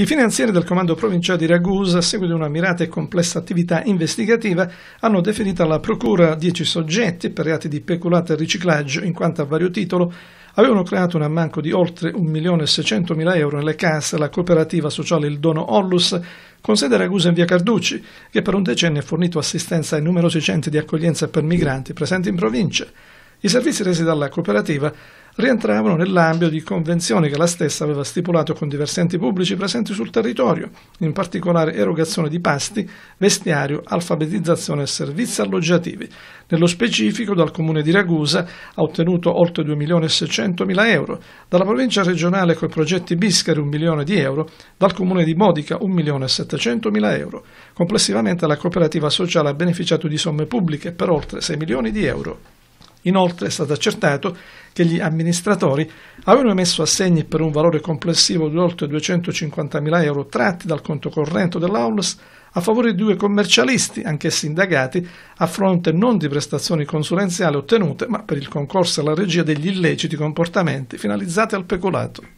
I finanzieri del comando provinciale di Ragusa, a seguito di una mirata e complessa attività investigativa, hanno definito alla procura 10 soggetti per reati di peculato e riciclaggio, in quanto a vario titolo avevano creato un ammanco di oltre 1.600.000 euro nelle casse della cooperativa sociale Il Dono Ollus, con sede a Ragusa in via Carducci, che per un decennio ha fornito assistenza ai numerosi centri di accoglienza per migranti presenti in provincia. I servizi resi dalla cooperativa rientravano nell'ambito di convenzioni che la stessa aveva stipulato con diversi enti pubblici presenti sul territorio, in particolare erogazione di pasti, vestiario, alfabetizzazione e servizi alloggiativi. Nello specifico dal comune di Ragusa ha ottenuto oltre 2.600.000 euro, dalla provincia regionale con i progetti Biscari 1 milione di euro, dal comune di Modica 1.700.000 euro. Complessivamente la cooperativa sociale ha beneficiato di somme pubbliche per oltre 6 milioni di euro. Inoltre è stato accertato che gli amministratori avevano emesso assegni per un valore complessivo di oltre 250.000 euro tratti dal conto corrente dell'Aulas a favore di due commercialisti, anch'essi indagati, a fronte non di prestazioni consulenziali ottenute, ma per il concorso alla regia degli illeciti comportamenti finalizzati al peculato.